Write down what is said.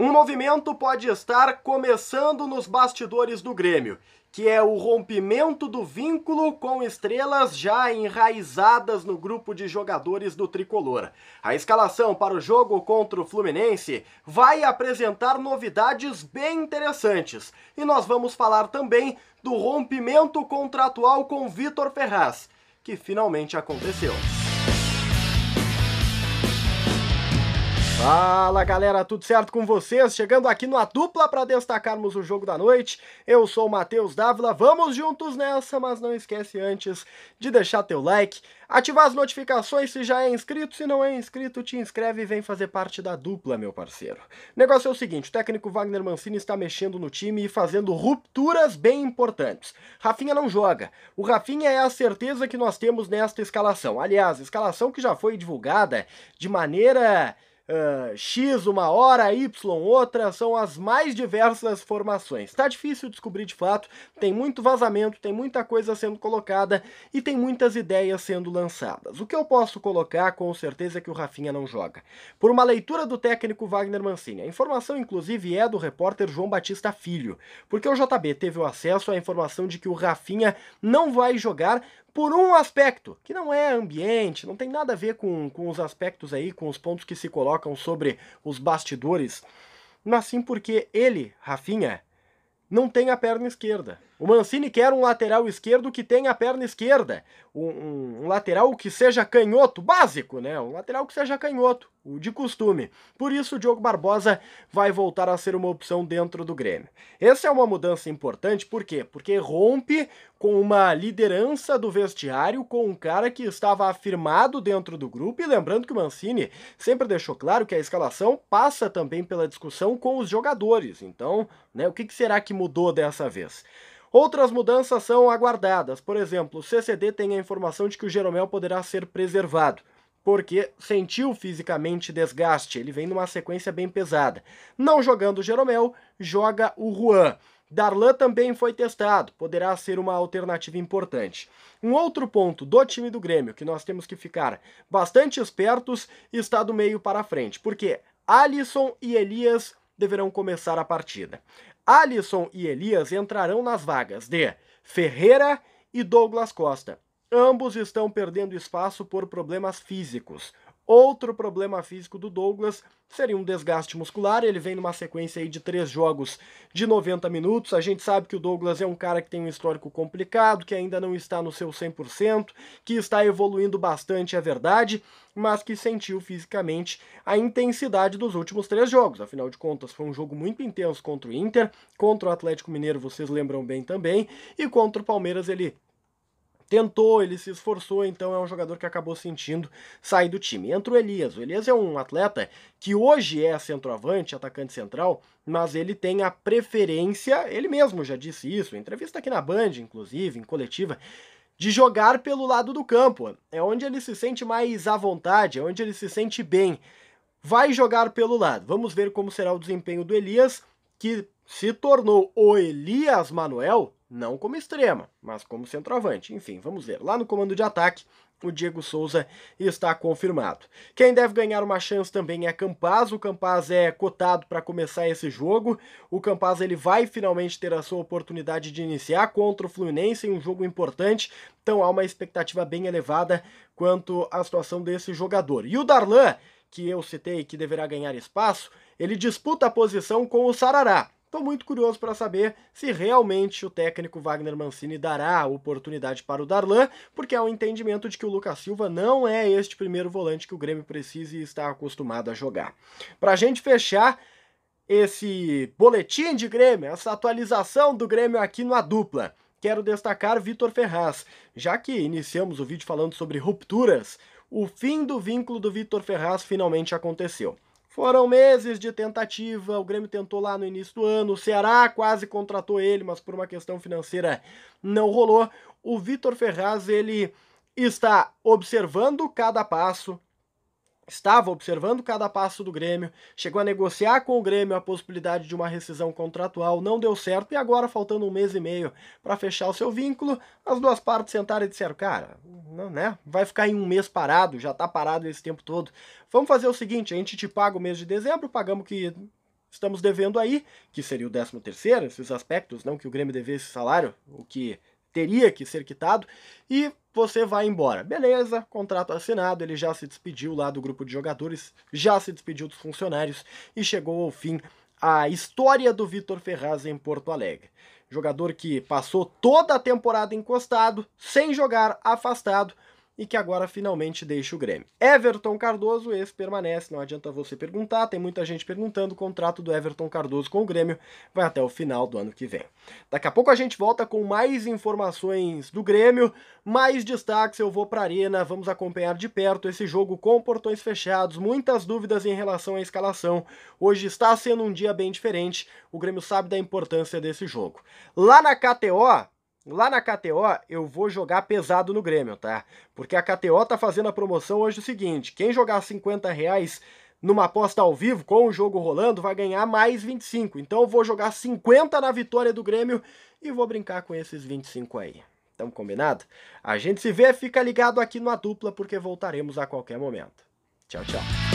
Um movimento pode estar começando nos bastidores do Grêmio, que é o rompimento do vínculo com estrelas já enraizadas no grupo de jogadores do tricolor. A escalação para o jogo contra o Fluminense vai apresentar novidades bem interessantes e nós vamos falar também do rompimento contratual com Vitor Ferraz, que finalmente aconteceu. Fala galera, tudo certo com vocês? Chegando aqui numa Dupla para destacarmos o jogo da noite. Eu sou o Matheus Dávila, vamos juntos nessa, mas não esquece antes de deixar teu like, ativar as notificações se já é inscrito, se não é inscrito, te inscreve e vem fazer parte da dupla, meu parceiro. O negócio é o seguinte, o técnico Wagner Mancini está mexendo no time e fazendo rupturas bem importantes. Rafinha não joga. O Rafinha é a certeza que nós temos nesta escalação. Aliás, escalação que já foi divulgada de maneira uh, X uma hora, Y outra, são as mais diversas formações. Tá difícil descobrir de fato, tem muito vazamento, tem muita coisa sendo colocada e tem muitas ideias sendo lançadas. O que eu posso colocar com certeza é que o Rafinha não joga. Por uma leitura do técnico Wagner Mancini, a informação inclusive é do repórter João Batista Filho, porque o JB teve o acesso à informação de que o Rafinha não vai jogar por um aspecto, que não é ambiente, não tem nada a ver com, com os aspectos aí, com os pontos que se colocam sobre os bastidores, mas sim porque ele, Rafinha, não tem a perna esquerda. O Mancini quer um lateral esquerdo que tenha a perna esquerda, um, um, um, lateral que seja canhoto, básico, né? Um lateral que seja canhoto, o de costume. Por isso, o Diogo Barbosa vai voltar a ser uma opção dentro do Grêmio. Essa é uma mudança importante, por quê? Porque rompe com uma liderança do vestiário, com um cara que estava afirmado dentro do grupo. E lembrando que o Mancini sempre deixou claro que a escalação passa também pela discussão com os jogadores. Então, né, o que será que mudou dessa vez? Outras mudanças são aguardadas. Por exemplo, o CCD tem a informação de que o Jeromel poderá ser preservado porque sentiu fisicamente desgaste. Ele vem numa sequência bem pesada. Não jogando o Jeromel, joga o Juan. Darlan também foi testado, poderá ser uma alternativa importante. Um outro ponto do time do Grêmio que nós temos que ficar bastante espertos está do meio para frente, porque Alisson e Elias deverão começar a partida. Alisson e Elias entrarão nas vagas de Ferreira e Douglas Costa. Ambos estão perdendo espaço por problemas físicos. Outro problema físico do Douglas seria um desgaste muscular. Ele vem numa sequência aí de três jogos de 90 minutos. A gente sabe que o Douglas é um cara que tem um histórico complicado, que ainda não está no seu 100%, que está evoluindo bastante, é verdade, mas que sentiu fisicamente a intensidade dos últimos três jogos. Afinal de contas, foi um jogo muito intenso contra o Inter, contra o Atlético Mineiro, vocês lembram bem também, e contra o Palmeiras ele tentou, ele se esforçou, então é um jogador que acabou sentindo sair do time. Entra o Elias. O Elias é um atleta que hoje é centroavante, atacante central, mas ele tem a preferência, ele mesmo já disse isso, em entrevista aqui na Band, inclusive, em coletiva, de jogar pelo lado do campo. É onde ele se sente mais à vontade, é onde ele se sente bem. Vai jogar pelo lado. Vamos ver como será o desempenho do Elias, que se tornou o Elias Manuel, não como extrema, mas como centroavante. Enfim, vamos ver. Lá no comando de ataque, o Diego Souza está confirmado. Quem deve ganhar uma chance também é Campaz. O Campaz é cotado para começar esse jogo. O Campaz ele vai finalmente ter a sua oportunidade de iniciar contra o Fluminense em um jogo importante. Então há uma expectativa bem elevada quanto à situação desse jogador. E o Darlan, que eu citei que deverá ganhar espaço, ele disputa a posição com o Sarará. Estou muito curioso para saber se realmente o técnico Wagner Mancini dará oportunidade para o Darlan, porque há o um entendimento de que o Lucas Silva não é este primeiro volante que o Grêmio precisa e está acostumado a jogar. Para a gente fechar esse boletim de Grêmio, essa atualização do Grêmio aqui no A Dupla, quero destacar Vitor Ferraz. Já que iniciamos o vídeo falando sobre rupturas, o fim do vínculo do Vitor Ferraz finalmente aconteceu. Foram meses de tentativa, o Grêmio tentou lá no início do ano, o Ceará quase contratou ele, mas por uma questão financeira não rolou. O Vitor Ferraz, ele está observando cada passo, estava observando cada passo do Grêmio, chegou a negociar com o Grêmio a possibilidade de uma rescisão contratual, não deu certo e agora faltando um mês e meio para fechar o seu vínculo, as duas partes sentaram e disseram, cara, né, né? Vai ficar em um mês parado, já tá parado esse tempo todo. Vamos fazer o seguinte, a gente te paga o mês de dezembro, pagamos que estamos devendo aí, que seria o 13 terceiro, esses aspectos, não que o Grêmio devesse salário, o que teria que ser quitado, e você vai embora. Beleza, contrato assinado, ele já se despediu lá do grupo de jogadores, já se despediu dos funcionários e chegou ao fim a história do Vitor Ferraz em Porto Alegre. Jogador que passou toda a temporada encostado, sem jogar, afastado, e que agora finalmente deixa o Grêmio. Everton Cardoso, esse permanece, não adianta você perguntar, tem muita gente perguntando, o contrato do Everton Cardoso com o Grêmio vai até o final do ano que vem. Daqui a pouco a gente volta com mais informações do Grêmio, mais destaques, eu vou para a Arena, vamos acompanhar de perto esse jogo com portões fechados, muitas dúvidas em relação à escalação, hoje está sendo um dia bem diferente, o Grêmio sabe da importância desse jogo. Lá na KTO, Lá na KTO eu vou jogar pesado no Grêmio, tá? Porque a KTO tá fazendo a promoção hoje o seguinte: quem jogar 50 reais numa aposta ao vivo, com o jogo rolando, vai ganhar mais 25. Então eu vou jogar 50 na vitória do Grêmio e vou brincar com esses 25 aí. Tamo combinado? A gente se vê, fica ligado aqui no A Dupla, porque voltaremos a qualquer momento. Tchau, tchau.